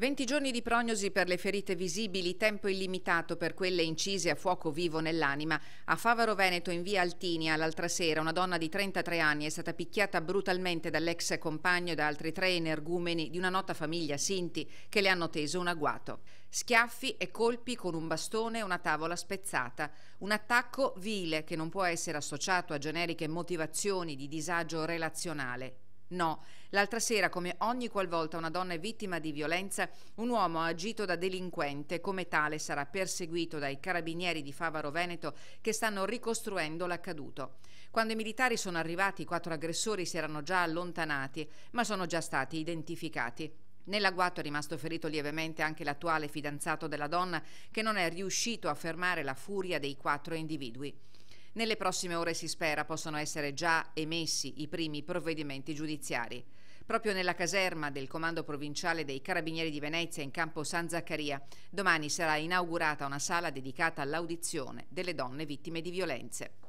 20 giorni di prognosi per le ferite visibili, tempo illimitato per quelle incise a fuoco vivo nell'anima. A Favaro Veneto, in via Altinia, l'altra sera, una donna di 33 anni è stata picchiata brutalmente dall'ex compagno e da altri tre energumeni di una nota famiglia Sinti che le hanno teso un agguato. Schiaffi e colpi con un bastone e una tavola spezzata. Un attacco vile che non può essere associato a generiche motivazioni di disagio relazionale. No. L'altra sera, come ogni qualvolta una donna è vittima di violenza, un uomo ha agito da delinquente, come tale sarà perseguito dai carabinieri di Favaro Veneto che stanno ricostruendo l'accaduto. Quando i militari sono arrivati, i quattro aggressori si erano già allontanati, ma sono già stati identificati. Nell'agguato è rimasto ferito lievemente anche l'attuale fidanzato della donna che non è riuscito a fermare la furia dei quattro individui. Nelle prossime ore si spera possano essere già emessi i primi provvedimenti giudiziari. Proprio nella caserma del Comando Provinciale dei Carabinieri di Venezia in campo San Zaccaria, domani sarà inaugurata una sala dedicata all'audizione delle donne vittime di violenze.